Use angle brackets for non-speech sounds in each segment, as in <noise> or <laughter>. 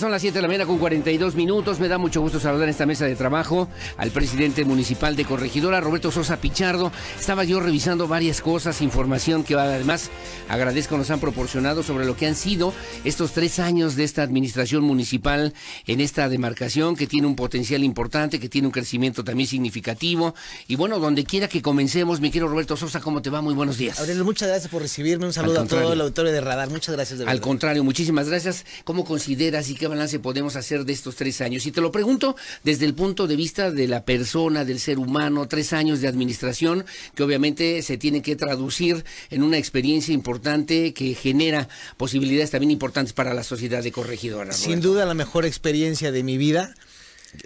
Son las 7 de la mañana con 42 minutos. Me da mucho gusto saludar en esta mesa de trabajo al presidente municipal de Corregidora, Roberto Sosa Pichardo. Estaba yo revisando varias cosas, información que además agradezco nos han proporcionado sobre lo que han sido estos tres años de esta administración municipal en esta demarcación que tiene un potencial importante, que tiene un crecimiento también significativo. Y bueno, donde quiera que comencemos, mi quiero Roberto Sosa, ¿cómo te va? Muy buenos días. Aurelio, muchas gracias por recibirme. Un saludo a todo el auditorio de Radar. Muchas gracias. De al contrario, muchísimas gracias. ¿Cómo consideras y qué balance podemos hacer de estos tres años? Y te lo pregunto desde el punto de vista de la persona, del ser humano, tres años de administración que obviamente se tiene que traducir en una experiencia importante que genera posibilidades también importantes para la sociedad de corregidora. Sin duda la mejor experiencia de mi vida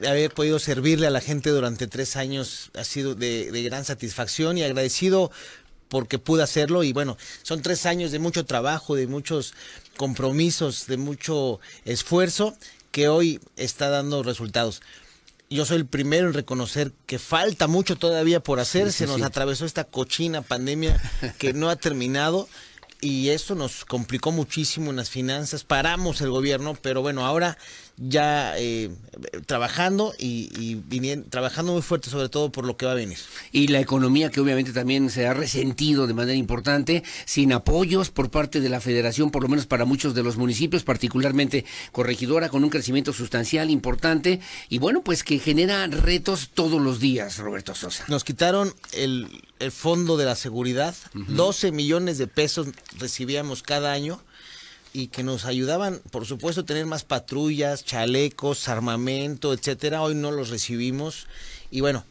haber podido servirle a la gente durante tres años ha sido de, gran satisfacción y agradecido porque pude hacerlo y bueno, son tres años de mucho trabajo, de muchos compromisos, de mucho esfuerzo que hoy está dando resultados. Yo soy el primero en reconocer que falta mucho todavía por hacer, se nos atravesó esta cochina pandemia que no ha terminado y eso nos complicó muchísimo en las finanzas, paramos el gobierno, pero bueno, ahora ya eh, trabajando y, trabajando muy fuerte sobre todo por lo que va a venir. Y la economía que obviamente también se ha resentido de manera importante, sin apoyos por parte de la federación, por lo menos para muchos de los municipios, particularmente corregidora, con un crecimiento sustancial importante y bueno, pues que genera retos todos los días, Roberto Sosa. Nos quitaron el, fondo de la seguridad, 12 millones de pesos recibíamos cada año y que nos ayudaban, por supuesto, tener más patrullas, chalecos, armamento, etcétera. Hoy no los recibimos y bueno,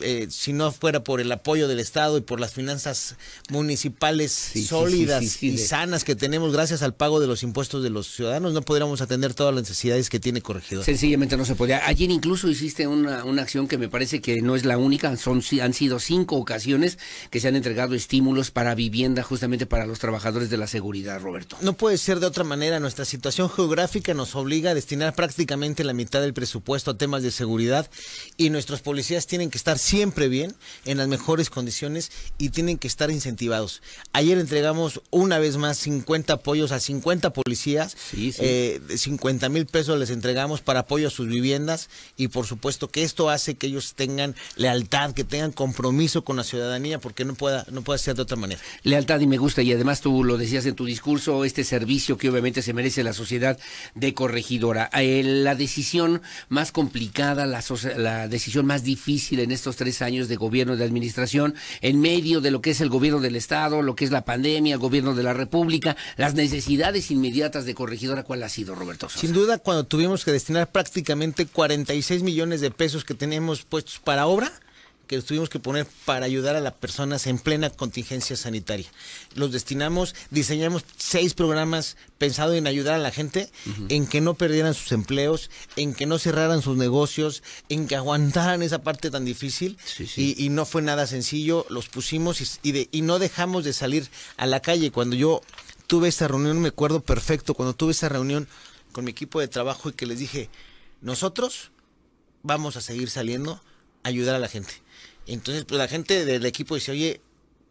eh, si no fuera por el apoyo del Estado y por las finanzas municipales sólidas y sanas que tenemos gracias al pago de los impuestos de los ciudadanos, no podríamos atender todas las necesidades que tiene Corregidor. Sencillamente no se podía. Ayer incluso hiciste una, una acción que me parece que no es la única, son han sido cinco ocasiones que se han entregado estímulos para vivienda justamente para los trabajadores de la seguridad, Roberto. No puede ser de otra manera, nuestra situación geográfica nos obliga a destinar prácticamente la mitad del presupuesto a temas de seguridad y nuestros policías tienen que estar siempre bien, en las mejores condiciones y tienen que estar incentivados. Ayer entregamos una vez más 50 apoyos a 50 policías, 50 eh, mil pesos les entregamos para apoyo a sus viviendas y por supuesto que esto hace que ellos tengan lealtad, que tengan compromiso con la ciudadanía porque no pueda, no puede ser de otra manera. Lealtad y me gusta y además tú lo decías en tu discurso, este servicio que obviamente se merece la sociedad de corregidora. Eh, la decisión más complicada, la, la decisión más difícil en en estos tres años de gobierno de administración, en medio de lo que es el gobierno del Estado, lo que es la pandemia, el gobierno de la República, las necesidades inmediatas de corregidora, ¿cuál ha sido, Roberto? Sin duda, cuando tuvimos que destinar prácticamente 46 millones de pesos que teníamos puestos para obra, que tuvimos que poner para ayudar a las personas en plena contingencia sanitaria. Los destinamos, diseñamos seis programas pensados en ayudar a la gente en que no perdieran sus empleos, en que no cerraran sus negocios, en que aguantaran esa parte tan difícil. Y, no fue nada sencillo, los pusimos y no dejamos de salir a la calle. Cuando yo tuve esa reunión, me acuerdo perfecto, cuando tuve esa reunión con mi equipo de trabajo y que les dije, nosotros vamos a seguir saliendo a ayudar a la gente. Entonces, pues la gente del equipo dice, oye,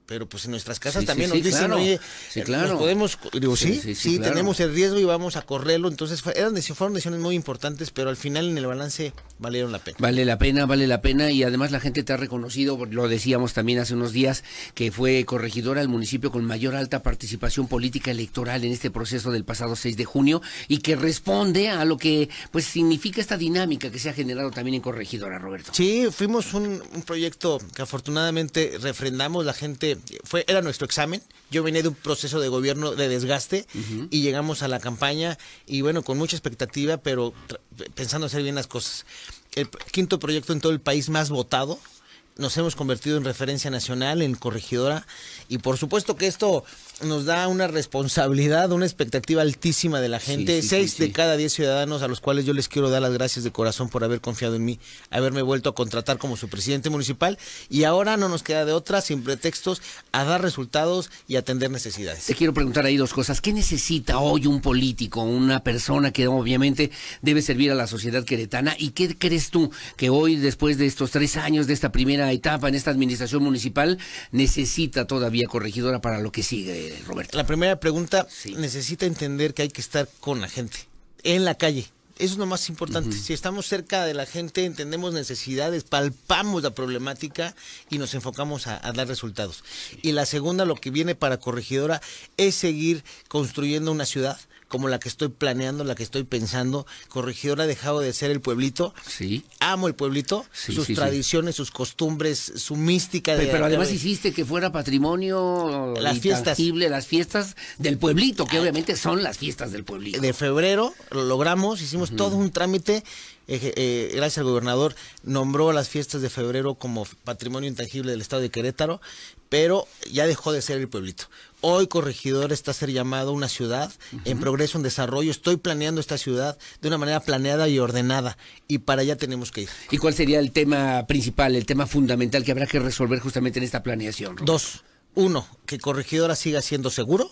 pero pues en nuestras casas también nos dicen, claro. oye, eh, podemos, digo, sí, sí, tenemos el riesgo y vamos a correrlo. Entonces eran fueron decisiones muy importantes, pero al final en el balance valieron la pena. Vale la pena, vale la pena y además la gente te ha reconocido, lo decíamos también hace unos días, que fue corregidora del municipio con mayor alta participación política electoral en este proceso del pasado 6 de junio y que responde a lo que pues significa esta dinámica que se ha generado también en corregidora, Roberto. Sí, fuimos un proyecto que afortunadamente refrendamos la gente fue, era nuestro examen. Yo venía de un proceso de gobierno de desgaste y llegamos a la campaña y bueno, con mucha expectativa, pero pensando hacer bien las cosas. El quinto proyecto en todo el país más votado. Nos hemos convertido en referencia nacional, en corregidora y por supuesto que esto nos da una responsabilidad, una expectativa altísima de la gente. Seis de cada diez ciudadanos a los cuales yo les quiero dar las gracias de corazón por haber confiado en mí, haberme vuelto a contratar como su presidente municipal y ahora no nos queda de otra, sin pretextos, a dar resultados y atender necesidades. Te quiero preguntar ahí dos cosas. ¿Qué necesita hoy un político, una persona que obviamente debe servir a la sociedad queretana? ¿Y qué crees tú que hoy, después de estos tres años, de esta primera etapa en esta administración municipal, necesita todavía corregidora para lo que sigue? La primera pregunta necesita entender que hay que estar con la gente, en la calle. Eso es lo más importante. Si estamos cerca de la gente, entendemos necesidades, palpamos la problemática y nos enfocamos a, dar resultados. Y la segunda, lo que viene para corregidora, es seguir construyendo una ciudad como la que estoy planeando, la que estoy pensando. Corregidora ha dejado de ser el pueblito. Sí. Amo el pueblito, sus tradiciones, sus costumbres, su mística. Pero, además hiciste que fuera patrimonio las fiestas. las fiestas del pueblito, que obviamente son las fiestas del pueblito. De febrero lo logramos, hicimos todo un trámite. Eh, eh, gracias al gobernador, nombró las fiestas de febrero como patrimonio intangible del estado de Querétaro, pero ya dejó de ser el pueblito. Hoy Corregidor está a ser llamado una ciudad en progreso, en desarrollo. Estoy planeando esta ciudad de una manera planeada y ordenada y para allá tenemos que ir. ¿Y cuál sería el tema principal, el tema fundamental que habrá que resolver justamente en esta planeación? Dos. Uno, que Corregidora siga siendo seguro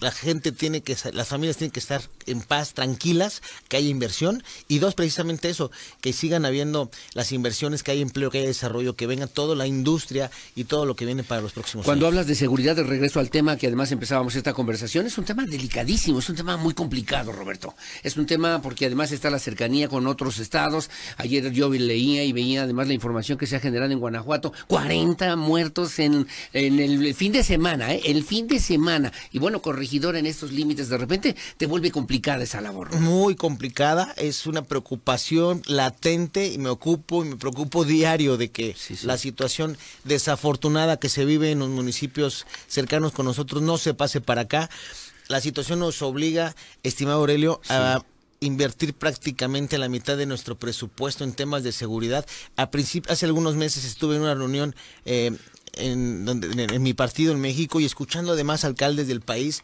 la gente tiene que, las familias tienen que estar en paz, tranquilas, que haya inversión. Y dos, precisamente eso, que sigan habiendo las inversiones, que haya empleo, que haya desarrollo, que venga toda la industria y todo lo que viene para los próximos Cuando hablas de seguridad, de regreso al tema que además empezábamos esta conversación, es un tema delicadísimo, es un tema muy complicado, Roberto. Es un tema porque además está la cercanía con otros estados. Ayer yo leía y veía además la información que se ha generado en Guanajuato. 40 muertos en, en el fin de semana, ¿eh? el fin de semana. Y bueno, corregidor en estos límites de repente te vuelve complicada esa labor. Muy complicada, es una preocupación latente y me ocupo y me preocupo diario de que la situación desafortunada que se vive en los municipios cercanos con nosotros no se pase para acá. La situación nos obliga, estimado Aurelio, a invertir prácticamente la mitad de nuestro presupuesto en temas de seguridad. A hace algunos meses estuve en una reunión eh, en, en mi partido en México y escuchando además alcaldes del país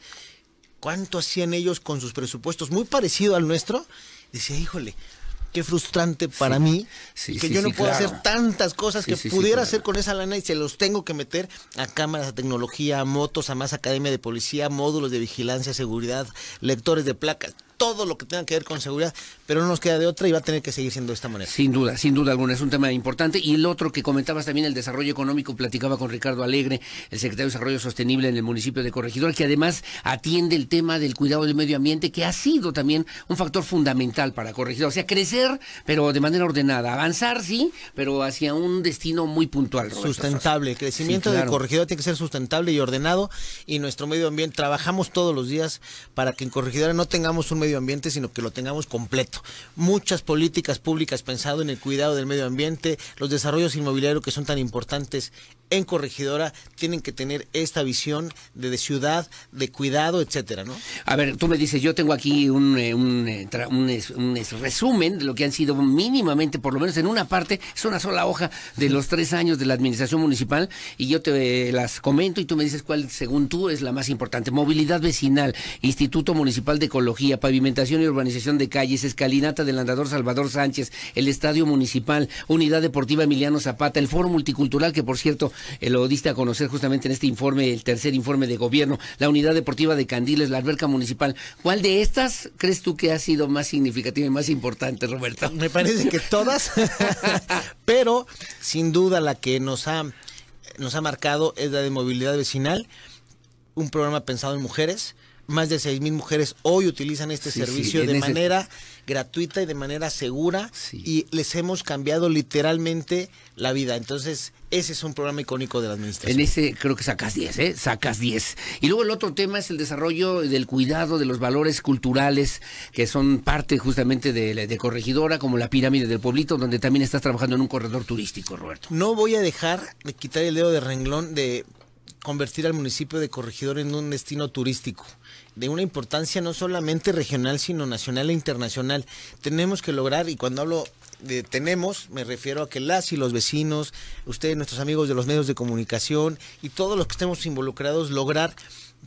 cuánto hacían ellos con sus presupuestos, muy parecido al nuestro, decía, híjole, qué frustrante para mí que yo no puedo hacer tantas cosas que pudiera hacer con esa lana y se los tengo que meter a cámaras, a tecnología, a motos, a más academia de policía, módulos de vigilancia, seguridad, lectores de placas todo lo que tenga que ver con seguridad, pero no nos queda de otra y va a tener que seguir siendo de esta manera. Sin duda, sin duda alguna, es un tema importante. Y el otro que comentabas también, el desarrollo económico, platicaba con Ricardo Alegre, el secretario de Desarrollo Sostenible en el municipio de Corregidora, que además atiende el tema del cuidado del medio ambiente, que ha sido también un factor fundamental para Corregidora. O sea, crecer, pero de manera ordenada, avanzar, sí, pero hacia un destino muy puntual. Sustentable, crecimiento de Corregidora tiene que ser sustentable y ordenado y nuestro medio ambiente, trabajamos todos los días para que en Corregidora no tengamos un medio ambiente, sino que lo tengamos completo. Muchas políticas públicas pensadas en el cuidado del medio ambiente, los desarrollos inmobiliarios que son tan importantes en Corregidora tienen que tener esta visión de, ciudad, de cuidado, etcétera, ¿no? A ver, tú me dices, yo tengo aquí un, eh, eh, resumen de lo que han sido mínimamente, por lo menos en una parte, es una sola hoja de los tres años de la administración municipal y yo te eh, las comento y tú me dices cuál, según tú, es la más importante. Movilidad vecinal, Instituto Municipal de Ecología, pavimentación y urbanización de calles, escalinata del andador Salvador Sánchez, el Estadio Municipal, Unidad Deportiva Emiliano Zapata, el Foro Multicultural, que por cierto, eh, lo diste a conocer justamente en este informe, el tercer informe de gobierno, la unidad deportiva de Candiles, la alberca municipal. ¿Cuál de estas crees tú que ha sido más significativa y más importante, Roberto? <laughs> Me parece que todas, <laughs> pero sin duda la que nos ha, nos ha marcado es la de movilidad vecinal, un programa pensado en mujeres más de mil mujeres hoy utilizan este servicio de manera gratuita y de manera segura y les hemos cambiado literalmente la vida. Entonces, ese es un programa icónico de la administración. En ese creo que sacas 10, ¿eh? Sacas 10. Y luego el otro tema es el desarrollo del cuidado de los valores culturales que son parte justamente de, de Corregidora, como la pirámide del pueblito, donde también estás trabajando en un corredor turístico, Roberto. No voy a dejar de quitar el dedo de renglón de convertir al municipio de Corregidora en un destino turístico de una importancia no solamente regional, sino nacional e internacional. Tenemos que lograr, y cuando hablo de tenemos, me refiero a que las y los vecinos, ustedes, nuestros amigos de los medios de comunicación y todos los que estemos involucrados, lograr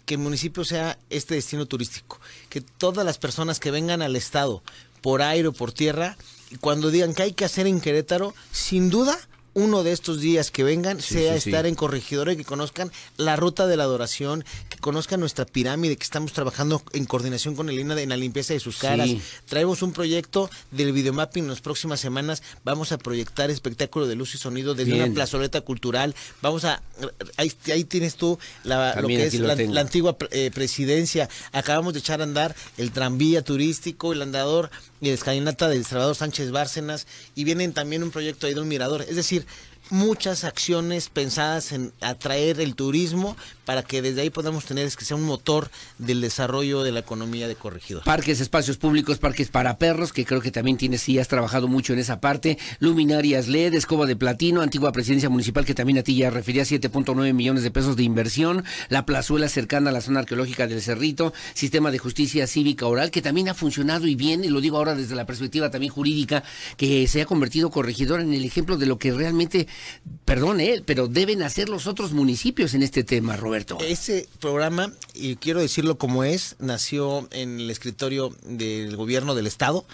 que el municipio sea este destino turístico, que todas las personas que vengan al estado por aire o por tierra, y cuando digan que hay que hacer en Querétaro, sin duda uno de estos días que vengan sea estar en Corregidora y que conozcan la ruta de la adoración, Conozca nuestra pirámide que estamos trabajando en coordinación con Elena en la limpieza de sus caras. Traemos un proyecto del videomapping en las próximas semanas. Vamos a proyectar espectáculo de luz y sonido desde una plazoleta cultural. Vamos a... Ahí, tienes tú lo ah, que es la, antigua eh, presidencia. Acabamos de echar a andar el tranvía turístico, el andador y el escalinata del Salvador Sánchez Bárcenas. Y vienen también un proyecto ahí de un mirador. Es decir, muchas acciones pensadas en atraer el turismo para que desde ahí podamos tener es que sea un motor del desarrollo de la economía de Corregidor. Parques, espacios públicos, parques para perros, que creo que también tienes y has trabajado mucho en esa parte, luminarias LED, escoba de platino, antigua presidencia municipal que también a ti ya refería 7.9 millones de pesos de inversión, la plazuela cercana a la zona arqueológica del Cerrito, sistema de justicia cívica oral que también ha funcionado y bien, y lo digo ahora desde la perspectiva también jurídica, que se ha convertido Corregidor en el ejemplo de lo que realmente perdón él, eh, pero deben hacer los otros municipios en este tema, Roberto. Ese programa, y quiero decirlo como es, nació en el escritorio del gobierno del Estado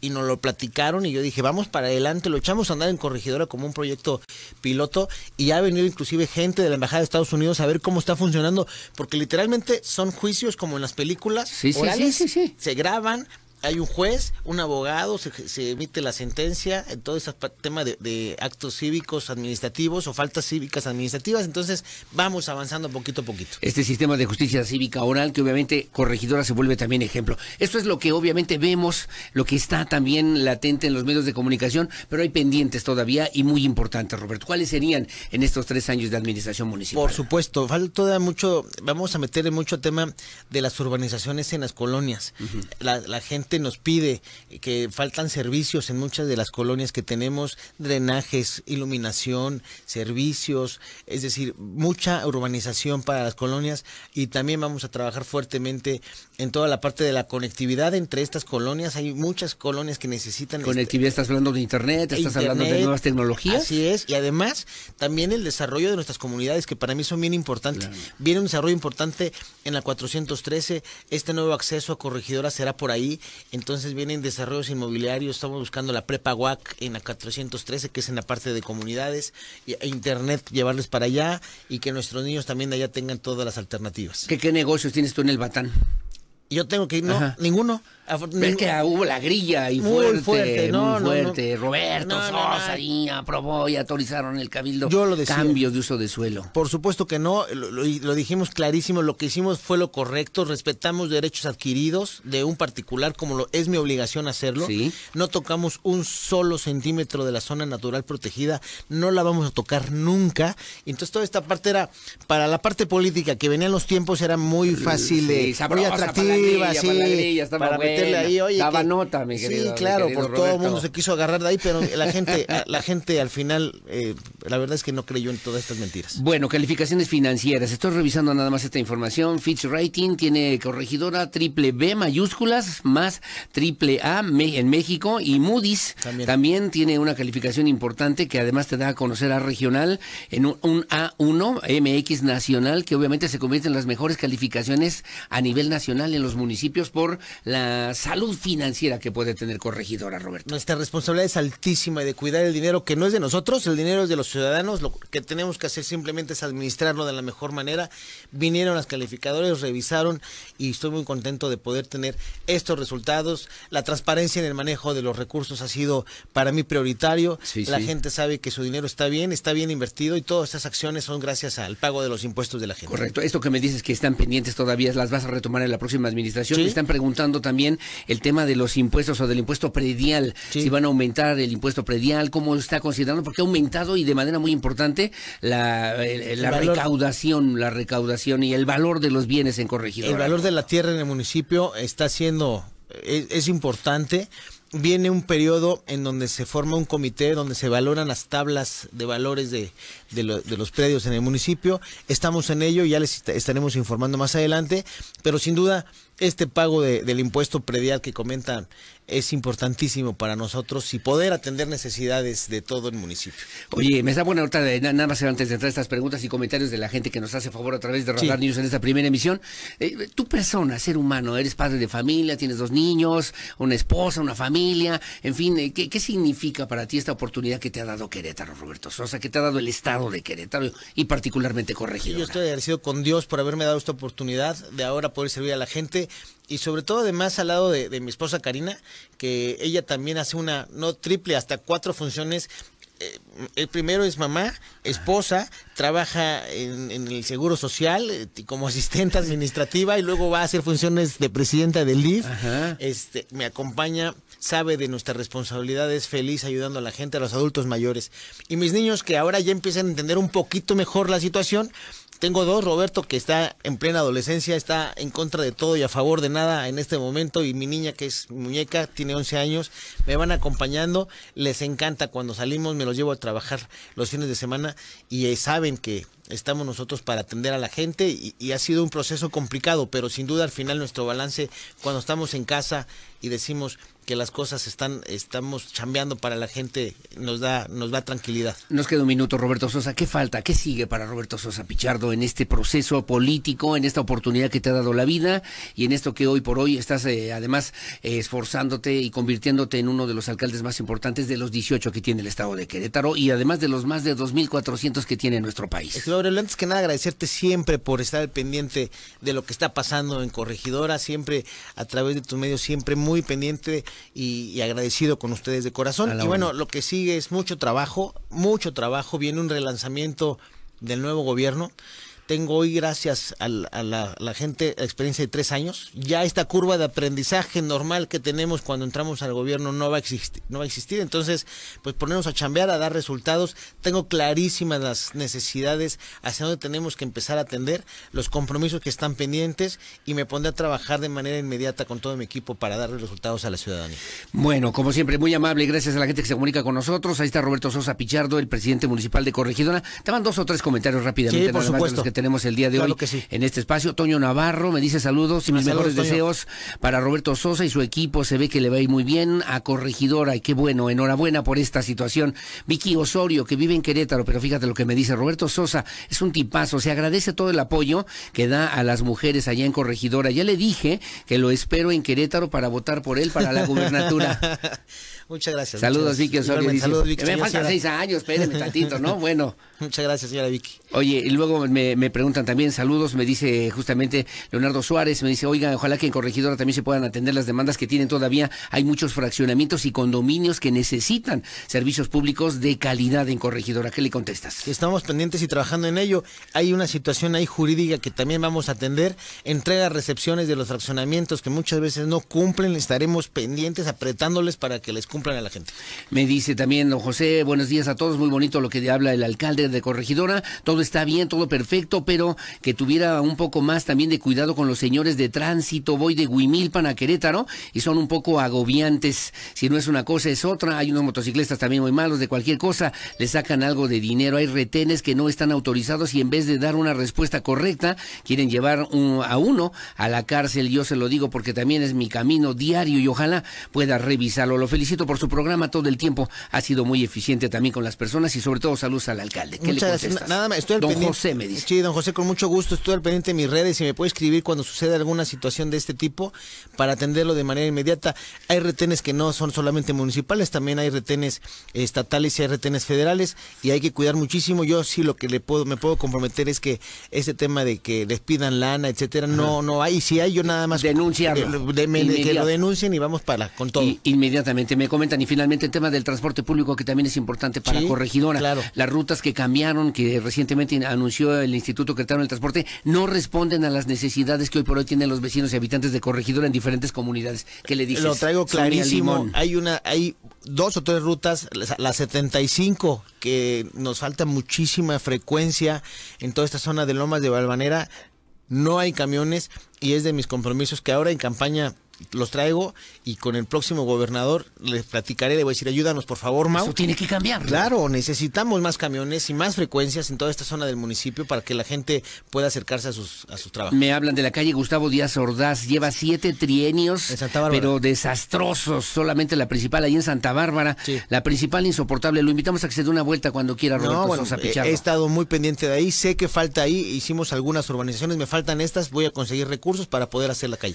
y nos lo platicaron y yo dije, vamos para adelante, lo echamos a andar en Corregidora como un proyecto piloto y ha venido inclusive gente de la Embajada de Estados Unidos a ver cómo está funcionando, porque literalmente son juicios como en las películas, sí, sí, sí, se graban, hay un juez, un abogado, se, emite la sentencia, en todo ese tema de, actos cívicos administrativos o faltas cívicas administrativas, entonces vamos avanzando poquito a poquito. Este sistema de justicia cívica oral que obviamente corregidora se vuelve también ejemplo. Esto es lo que obviamente vemos, lo que está también latente en los medios de comunicación, pero hay pendientes todavía y muy importantes, Roberto. ¿Cuáles serían en estos tres años de administración municipal? Por supuesto, falta mucho, vamos a meter en mucho tema de las urbanizaciones en las colonias. la gente nos pide que faltan servicios en muchas de las colonias que tenemos, drenajes, iluminación, servicios, es decir, mucha urbanización para las colonias y también vamos a trabajar fuertemente en toda la parte de la conectividad entre estas colonias. Hay muchas colonias que necesitan... Este conectividad, estás hablando de Internet, estás hablando de nuevas tecnologías. Así es, y además también el desarrollo de nuestras comunidades, que para mí son bien importantes. Viene un desarrollo importante en la 413, este nuevo acceso a corregidora será por ahí entonces vienen desarrollos inmobiliarios, estamos buscando la prepa WAC en la 413, que es en la parte de comunidades, e internet llevarles para allá y que nuestros niños también de allá tengan todas las alternativas. ¿Qué, qué negocios tienes tú en el Batán? Yo tengo que ir, no, ninguno. Es que hubo la grilla y fuerte, muy fuerte, no, Roberto Sosa aprobó y autorizaron el cabildo Yo lo decía. cambios de uso de suelo. Por supuesto que no, lo, dijimos clarísimo, lo que hicimos fue lo correcto, respetamos derechos adquiridos de un particular como es mi obligación hacerlo. No tocamos un solo centímetro de la zona natural protegida, no la vamos a tocar nunca. Entonces toda esta parte era para la parte política que venían los tiempos era muy fácil, y muy atractiva, para la Daba nota, mi querido. Sí, claro, por todo el mundo se quiso agarrar de ahí, pero la <laughs> gente, la gente al final, eh, la verdad es que no creyó en todas estas mentiras. Bueno, calificaciones financieras. Estoy revisando nada más esta información. Fitch Rating tiene corregidora triple B mayúsculas más triple A en México y Moody's también. tiene una calificación importante que además te da a conocer a regional en un A1 MX nacional que obviamente se convierte en las mejores calificaciones a nivel nacional en los municipios por la salud financiera que puede tener Corregidora, Roberto. Nuestra responsabilidad es altísima de cuidar el dinero que no es de nosotros, el dinero es de los ciudadanos. Lo que tenemos que hacer simplemente es administrarlo de la mejor manera. Vinieron las calificadoras, revisaron y estoy muy contento de poder tener estos resultados. La transparencia en el manejo de los recursos ha sido para mí prioritario. la gente sabe que su dinero está bien, está bien invertido y todas estas acciones son gracias al pago de los impuestos de la gente. Correcto. Esto que me dices que están pendientes todavía, las vas a retomar en la próxima administración. me Están preguntando también el tema de los impuestos o del impuesto predial, si van a aumentar el impuesto predial, cómo está considerando, porque ha aumentado y de manera muy importante la, recaudación, la recaudación y el valor de los bienes en corregidor El valor de la tierra en el municipio está siendo, e, es, importante viene un periodo en donde se forma un comité donde se valoran las tablas de valores de, de, los predios en el municipio. Estamos en ello, ya les estaremos informando más adelante, pero sin duda este pago del impuesto predial que comentan es importantísimo para nosotros y poder atender necesidades de todo el municipio. Oye, me da buena nota de nada más antes de entrar estas preguntas y comentarios de la gente que nos hace favor a través de Radar News en esta primera emisión. Eh, tu persona, ser humano, eres padre de familia, tienes dos niños, una esposa, una familia, en fin, eh, ¿qué, significa para ti esta oportunidad que te ha dado Querétaro, Roberto Sosa, que te ha dado el Estado de Querétaro y particularmente Corregidora? yo estoy agradecido con Dios por haberme dado esta oportunidad de ahora poder servir a la gente y sobre todo además al lado de, mi esposa Karina, que ella también hace una, no triple, hasta cuatro funciones. Eh, el primero es mamá, esposa, trabaja en, el Seguro Social eh, como asistente administrativa y luego va a hacer funciones de presidenta del DIF. Este, me acompaña, sabe de nuestras responsabilidades, feliz ayudando a la gente, a los adultos mayores. Y mis niños que ahora ya empiezan a entender un poquito mejor la situación, tengo dos, Roberto, que está en plena adolescencia, está en contra de todo y a favor de nada en este momento, y mi niña, que es muñeca, tiene 11 años, me van acompañando, les encanta cuando salimos, me los llevo a trabajar los fines de semana y eh, saben que estamos nosotros para atender a la gente y, ha sido un proceso complicado, pero sin duda al final nuestro balance, cuando estamos en casa y decimos, que las cosas están, estamos chambeando para la gente, nos da, nos da tranquilidad. Nos queda un minuto, Roberto Sosa. ¿Qué falta? ¿Qué sigue para Roberto Sosa Pichardo en este proceso político, en esta oportunidad que te ha dado la vida y en esto que hoy por hoy estás eh, además eh, esforzándote y convirtiéndote en uno de los alcaldes más importantes de los 18 que tiene el estado de Querétaro y además de los más de 2.400 que tiene nuestro país? Eh, Gabriel, antes que nada agradecerte siempre por estar pendiente de lo que está pasando en Corregidora, siempre a través de tus medios, siempre muy pendiente y, agradecido con ustedes de corazón. Y bueno, lo que sigue es mucho trabajo, mucho trabajo. Viene un relanzamiento del nuevo gobierno. Tengo hoy, gracias a la, gente, experiencia de tres años. Ya esta curva de aprendizaje normal que tenemos cuando entramos al gobierno no va a existir. No va a existir. Entonces, pues ponernos a chambear, a dar resultados. Tengo clarísimas las necesidades, hacia dónde tenemos que empezar a atender, los compromisos que están pendientes y me pondré a trabajar de manera inmediata con todo mi equipo para darle resultados a la ciudadanía. Bueno, como siempre, muy amable. y Gracias a la gente que se comunica con nosotros. Ahí está Roberto Sosa Pichardo, el presidente municipal de Corregidora Te van dos o tres comentarios rápidamente. por supuesto tenemos el día de hoy en este espacio. Toño Navarro me dice saludos y mis mejores deseos para Roberto Sosa y su equipo. Se ve que le va a ir muy bien a Corregidora y qué bueno, enhorabuena por esta situación. Vicky Osorio, que vive en Querétaro, pero fíjate lo que me dice Roberto Sosa, es un tipazo, se agradece todo el apoyo que da a las mujeres allá en Corregidora. Ya le dije que lo espero en Querétaro para votar por él para la <laughs> gubernatura. <laughs> Muchas gracias. Saludos, Vicky Saludos, Vicky. Me faltan seis años, un <laughs> tantito, ¿no? Bueno. Muchas gracias, señora Vicky. Oye, y luego me, me, preguntan también saludos, me dice justamente Leonardo Suárez, me dice, oiga, ojalá que en Corregidora también se puedan atender las demandas que tienen todavía. Hay muchos fraccionamientos y condominios que necesitan servicios públicos de calidad en Corregidora. ¿Qué le contestas? Estamos pendientes y trabajando en ello. Hay una situación ahí jurídica que también vamos a atender. Entrega recepciones de los fraccionamientos que muchas veces no cumplen. Estaremos pendientes apretándoles para que les cumplan la gente. Me dice también don José, buenos días a todos, muy bonito lo que habla el alcalde de Corregidora, todo está bien, todo perfecto, pero que tuviera un poco más también de cuidado con los señores de tránsito, voy de Huimilpan a Querétaro y son un poco agobiantes, si no es una cosa es otra, hay unos motociclistas también muy malos, de cualquier cosa le sacan algo de dinero, hay retenes que no están autorizados y en vez de dar una respuesta correcta, quieren llevar a uno a la cárcel, yo se lo digo porque también es mi camino diario y ojalá pueda revisarlo, lo felicito por su programa todo el tiempo. Ha sido muy eficiente también con las personas y sobre todo saludos al alcalde. ¿Qué Muchas le gracias. Nada más, estoy al don José me dice. Sí, don José, con mucho gusto. Estoy al pendiente de mis redes y me puede escribir cuando suceda alguna situación de este tipo para atenderlo de manera inmediata. Hay retenes que no son solamente municipales, también hay retenes estatales y hay retenes federales y hay que cuidar muchísimo. Yo sí lo que le puedo, me puedo comprometer es que ese tema de que les pidan lana, etcétera, no, no hay. Si hay, yo nada más. Denunciarlo. Eh, que, lo denuncien y vamos para con todo. inmediatamente me y finalmente el tema del transporte público que también es importante para Corregidora. Las rutas que cambiaron, que recientemente anunció el Instituto Cretano del Transporte, no responden a las necesidades que hoy por hoy tienen los vecinos y habitantes de Corregidora en diferentes comunidades. ¿Qué le dices? Lo traigo clarísimo. Hay una, hay dos o tres rutas, la 75, que nos falta muchísima frecuencia en toda esta zona de Lomas de Valvanera. No hay camiones y es de mis compromisos que ahora en campaña los traigo y con el próximo gobernador les platicaré, le voy a decir, ayúdanos por favor, Mau. Eso tiene que cambiar. Claro, necesitamos más camiones y más frecuencias en toda esta zona del municipio para que la gente pueda acercarse a sus, a sus trabajos. Me hablan de la calle Gustavo Díaz Ordaz, lleva siete trienios, pero desastrosos, solamente la principal ahí en Santa Bárbara, la principal insoportable, lo invitamos a que se dé una vuelta cuando quiera, Roberto no, bueno, He estado muy pendiente de ahí, sé que falta ahí, hicimos algunas urbanizaciones, me faltan estas, voy a conseguir recursos para poder hacer la calle.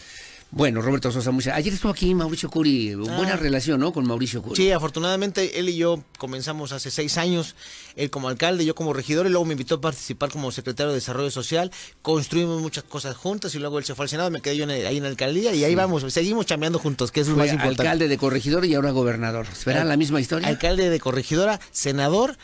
Bueno, Roberto Sosa, muchas... ayer estuvo aquí Mauricio Curi, buena ah. relación, ¿no? Con Mauricio Curi. Sí, afortunadamente él y yo comenzamos hace seis años, él como alcalde, yo como regidor, y luego me invitó a participar como secretario de Desarrollo Social, construimos muchas cosas juntas y luego él se fue al Senado, me quedé yo ahí en la alcaldía y ahí vamos, seguimos chambeando juntos, que es lo más importante. alcalde de corregidor y ahora gobernador, ¿será la misma historia? Alcalde de corregidora, senador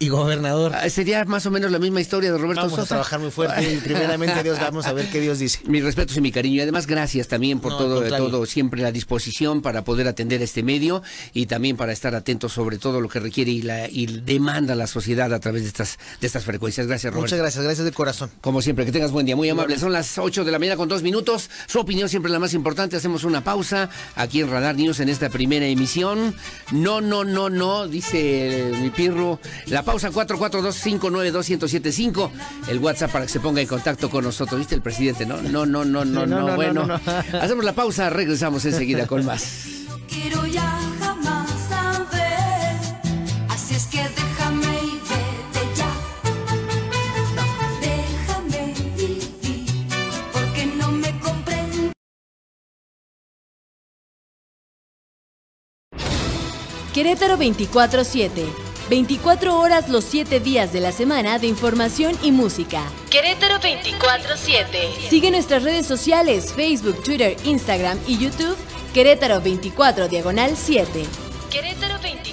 y gobernador. Ah, sería más o menos la misma historia de Roberto Sosa. Vamos a trabajar muy fuerte y primeramente <laughs> Dios, vamos a ver qué Dios dice. Mis respetos y mi cariño y además gracias también también por todo, todo, siempre la disposición para poder atender este medio y también para estar atentos sobre todo lo que requiere y, la, y demanda la sociedad a través de estas, de estas frecuencias. Gracias, Roberto. Muchas gracias, gracias de corazón. Como siempre, que tengas buen día, muy amable. Son las ocho de la mañana con dos minutos. Su opinión siempre es la más importante. Hacemos una pausa aquí en Radar News en esta primera emisión. No, no, no, no, dice mi pirro. La pausa ciento, siete, El WhatsApp para que se ponga en contacto con nosotros. ¿Viste el presidente? No, no, no, no, no, no, bueno. Hacemos la pausa, regresamos enseguida con más. No quiero ya jamás saber, así es que déjame y vete ya. Déjame vivir, porque no me comprendo. Querétaro 247 7 24 horas los 7 días de la semana de información y música. Querétaro 24-7. Sigue nuestras redes sociales, Facebook, Twitter, Instagram y YouTube. Querétaro 24 Diagonal 7. Querétaro 24-7.